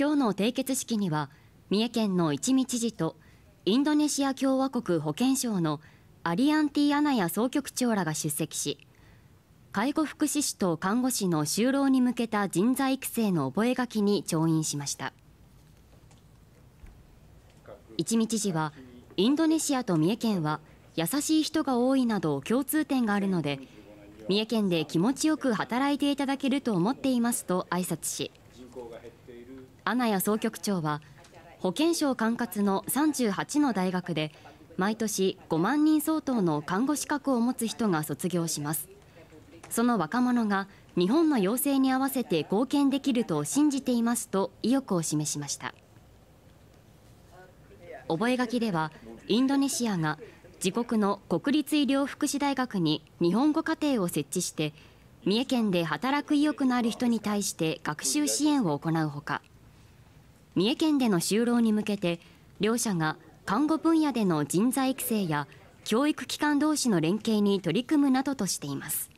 今日の締結式には三重県の一見知事とインドネシア共和国保健省のアリアンティ・アナヤ総局長らが出席し介護福祉士と看護師の就労に向けた人材育成の覚書に調印しました一見知事はインドネシアと三重県は優しい人が多いなど共通点があるので三重県で気持ちよく働いていただけると思っていますと挨拶し穴谷総局長は保健省管轄の38の大学で毎年5万人相当の看護資格を持つ人が卒業しますその若者が日本の要請に合わせて貢献できると信じていますと意欲を示しました覚書ではインドネシアが自国の国立医療福祉大学に日本語課程を設置して三重県で働く意欲のある人に対して学習支援を行うほか三重県での就労に向けて両社が看護分野での人材育成や教育機関同士の連携に取り組むなどとしています